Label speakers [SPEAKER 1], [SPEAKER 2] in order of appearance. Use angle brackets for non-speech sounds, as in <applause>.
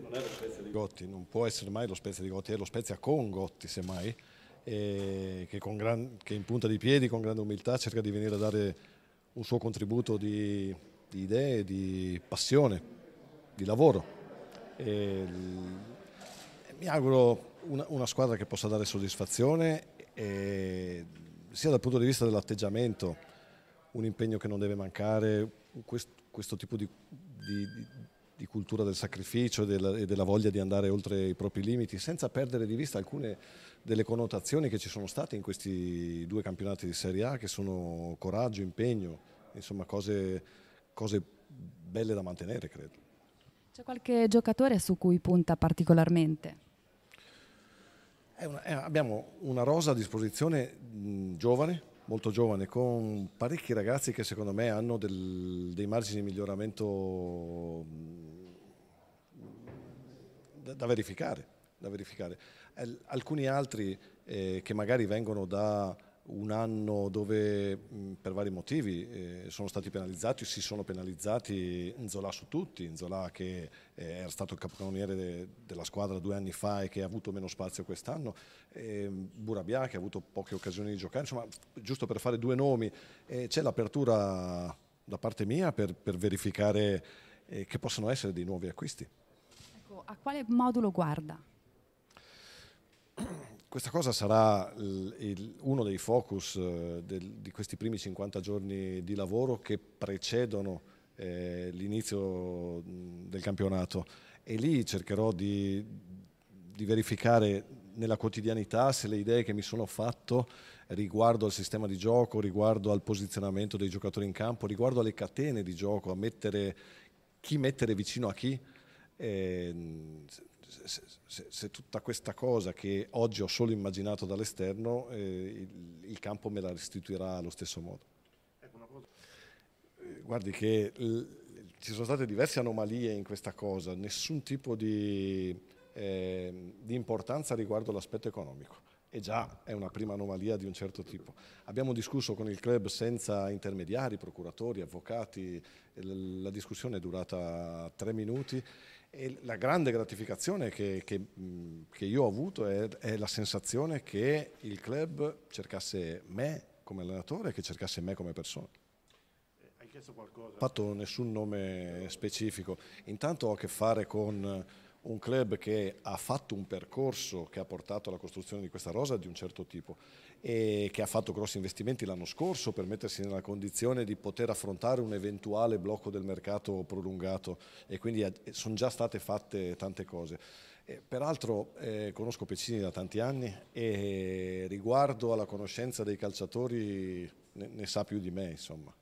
[SPEAKER 1] Non è lo Spezia di Gotti, non può essere mai lo Spezia di Gotti, è lo Spezia con Gotti semmai, che, gran, che, in punta di piedi, con grande umiltà, cerca di venire a dare un suo contributo di, di idee, di passione, di lavoro. E, mi auguro una, una, squadra che possa dare soddisfazione e, sia dal punto di vista dell'atteggiamento, un impegno che non deve mancare, questo, questo tipo di, di, di cultura del sacrificio e della, e della voglia di andare oltre i propri limiti, senza perdere di vista alcune delle connotazioni che ci sono state in questi due campionati di Serie A, che sono coraggio, impegno, insomma cose, cose belle da mantenere, credo. C'è qualche giocatore su cui punta particolarmente? È una, è, abbiamo una rosa a disposizione mh, mm, giovane, molto giovane, con parecchi ragazzi che secondo me hanno del, dei margini di miglioramento mh, mm, da, verificare. Da verificare. Eh, alcuni altri eh, che magari vengono da un anno dove mh, mm, per vari motivi eh, sono stati penalizzati, si sono penalizzati Nzola su tutti, Nzola che eh, era stato il capocannoniere de, della squadra due anni fa e che ha avuto meno spazio quest'anno, eh, Burabia che ha avuto poche occasioni di giocare, insomma giusto per fare due nomi, eh, c'è l'apertura da parte mia per, per verificare eh, che possono essere dei nuovi acquisti. Ecco, a quale modulo guarda? <clears throat> Questa cosa sarà il, il, uno dei focus eh, del, di questi primi 50 giorni di lavoro che precedono eh, l'inizio del campionato e lì cercherò di, di verificare nella quotidianità se le idee che mi sono fatto riguardo al sistema di gioco, riguardo al posizionamento dei giocatori in campo, riguardo alle catene di gioco, a mettere chi mettere vicino a chi, Ehm, se, se, se, tutta questa cosa che oggi ho solo immaginato dall'esterno, eh, il, il, campo me la restituirà allo stesso modo. Ecco, eh, guardi che ci sono state diverse anomalie in questa cosa, nessun tipo di, eh, di importanza riguardo l'aspetto economico. E già è una prima anomalia di un certo tipo. Abbiamo discusso con il club senza intermediari, procuratori, avvocati, la discussione è durata tre minuti e la grande gratificazione che, che, che io ho avuto è, è, la sensazione che il club cercasse me come allenatore e che cercasse me come persona. Hai chiesto qualcosa? Ho fatto nessun nome specifico. Intanto ho a che fare con un club che ha fatto un percorso che ha portato alla costruzione di questa rosa di un certo tipo e che ha fatto grossi investimenti l'anno scorso per mettersi nella condizione di poter affrontare un eventuale blocco del mercato prolungato e quindi sono già state fatte tante cose. Eh, peraltro eh, conosco Pecini da tanti anni e riguardo alla conoscenza dei calciatori ne, ne sa più di me insomma.